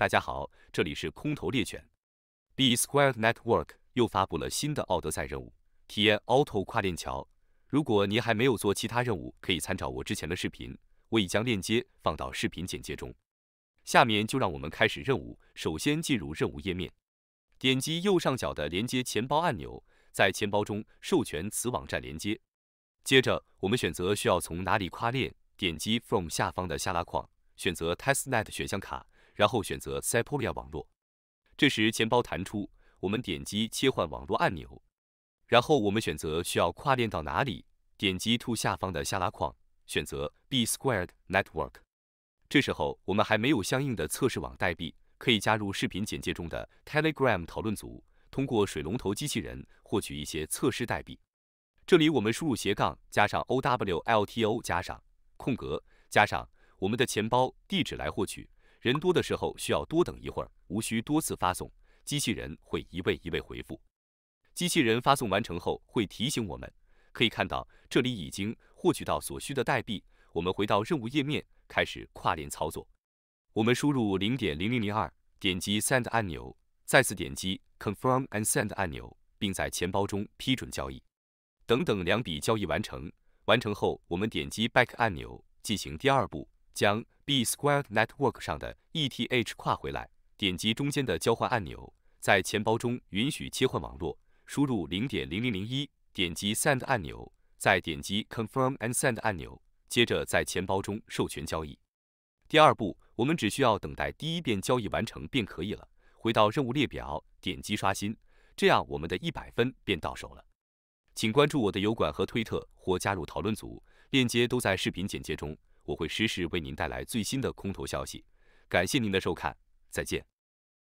大家好，这里是空投猎犬。B squared Network 又发布了新的奥德赛任务，体验 Auto 跨链桥。如果您还没有做其他任务，可以参照我之前的视频，我已将链接放到视频简介中。下面就让我们开始任务。首先进入任务页面，点击右上角的连接钱包按钮，在钱包中授权此网站连接。接着我们选择需要从哪里跨链，点击 From 下方的下拉框，选择 Testnet 选项卡。然后选择 Sepolia 网络，这时钱包弹出，我们点击切换网络按钮，然后我们选择需要跨链到哪里，点击 To 下方的下拉框，选择 B squared network。这时候我们还没有相应的测试网代币，可以加入视频简介中的 Telegram 讨论组，通过水龙头机器人获取一些测试代币。这里我们输入斜杠加上 OWLTO 加上空格加上我们的钱包地址来获取。人多的时候需要多等一会儿，无需多次发送，机器人会一位一位回复。机器人发送完成后会提醒我们，可以看到这里已经获取到所需的代币。我们回到任务页面开始跨链操作，我们输入零点零零零二，点击 Send 按钮，再次点击 Confirm and Send 按钮，并在钱包中批准交易。等等，两笔交易完成，完成后我们点击 Back 按钮进行第二步。将 B squared network 上的 ETH 跨回来，点击中间的交换按钮，在钱包中允许切换网络，输入0.0001，点击 Send 按钮，再点击 Confirm and Send 按钮，接着在钱包中授权交易。第二步，我们只需要等待第一遍交易完成便可以了。回到任务列表，点击刷新，这样我们的一百分便到手了。请关注我的油管和推特或加入讨论组，链接都在视频简介中。我会实时为您带来最新的空头消息。感谢您的收看，再见。